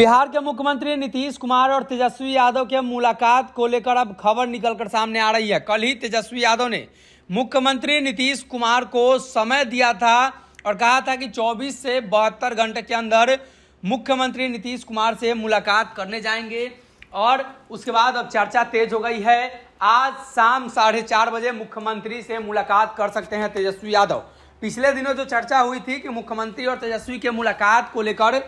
बिहार के मुख्यमंत्री नीतीश कुमार और तेजस्वी यादव के मुलाकात को लेकर अब खबर निकलकर सामने आ रही है कल ही तेजस्वी यादव ने मुख्यमंत्री नीतीश कुमार को समय दिया था और कहा था कि 24 से बहत्तर घंटे के अंदर मुख्यमंत्री नीतीश कुमार से मुलाकात करने जाएंगे और उसके बाद अब चर्चा तेज हो गई है आज शाम साढ़े चार बजे मुख्यमंत्री से मुलाकात कर सकते हैं तेजस्वी यादव पिछले दिनों जो चर्चा हुई थी कि मुख्यमंत्री और तेजस्वी के मुलाकात को लेकर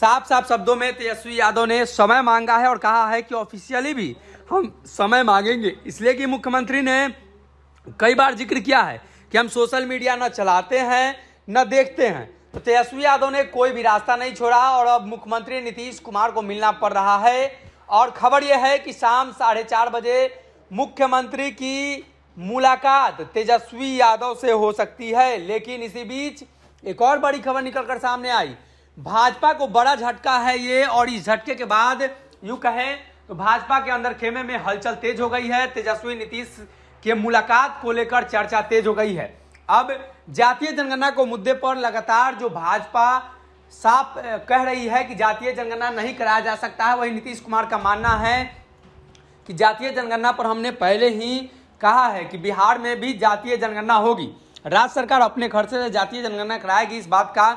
साफ साफ शब्दों में तेजस्वी यादव ने समय मांगा है और कहा है कि ऑफिशियली भी हम समय मांगेंगे इसलिए कि मुख्यमंत्री ने कई बार जिक्र किया है कि हम सोशल मीडिया न चलाते हैं न देखते हैं तो तेजस्वी यादव ने कोई भी रास्ता नहीं छोड़ा और अब मुख्यमंत्री नीतीश कुमार को मिलना पड़ रहा है और खबर यह है कि शाम साढ़े चार बजे मुख्यमंत्री की मुलाकात तेजस्वी यादव से हो सकती है लेकिन इसी बीच एक और बड़ी खबर निकलकर सामने आई भाजपा को बड़ा झटका है ये और इस झटके के बाद यू कहें तो भाजपा के अंदर खेमे में हलचल तेज हो गई है तेजस्वी नीतीश के मुलाकात को लेकर चर्चा तेज हो गई है अब जातीय जनगणना को मुद्दे पर लगातार जो भाजपा साफ कह रही है कि जातीय जनगणना नहीं कराया जा सकता है वही नीतीश कुमार का मानना है कि जातीय जनगणना पर हमने पहले ही कहा है कि बिहार में भी जातीय जनगणना होगी राज्य सरकार अपने खर्चे से जातीय जनगणना कराएगी इस बात का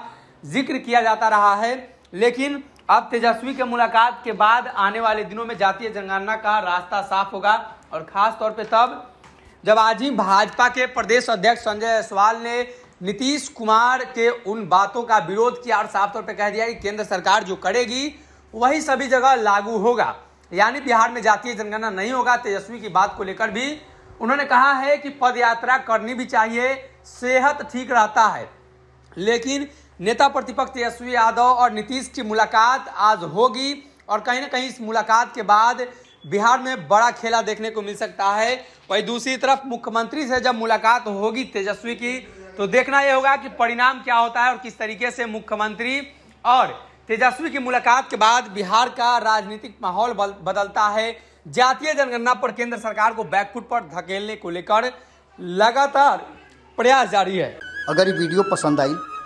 जिक्र किया जाता रहा है लेकिन अब तेजस्वी के मुलाकात के बाद आने वाले दिनों में जातीय जनगणना का रास्ता साफ होगा और खास तौर पे तब जब आज ही भाजपा के प्रदेश अध्यक्ष संजय जायसवाल ने नीतीश कुमार के उन बातों का विरोध किया और साफ तौर पे कह दिया कि केंद्र सरकार जो करेगी वही सभी जगह लागू होगा यानी बिहार में जातीय जनगणना नहीं होगा तेजस्वी की बात को लेकर भी उन्होंने कहा है कि पदयात्रा करनी भी चाहिए सेहत ठीक रहता है लेकिन नेता प्रतिपक्ष तेजस्वी यादव और नीतीश की मुलाकात आज होगी और कहीं ना कहीं इस मुलाकात के बाद बिहार में बड़ा खेला देखने को मिल सकता है वही दूसरी तरफ मुख्यमंत्री से जब मुलाकात होगी तेजस्वी की तो देखना यह होगा कि परिणाम क्या होता है और किस तरीके से मुख्यमंत्री और तेजस्वी की मुलाकात के बाद बिहार का राजनीतिक माहौल बदलता है जातीय जनगणना पर केंद्र सरकार को बैकफुट पर धकेलने को लेकर लगातार प्रयास जारी है अगर ये वीडियो पसंद आई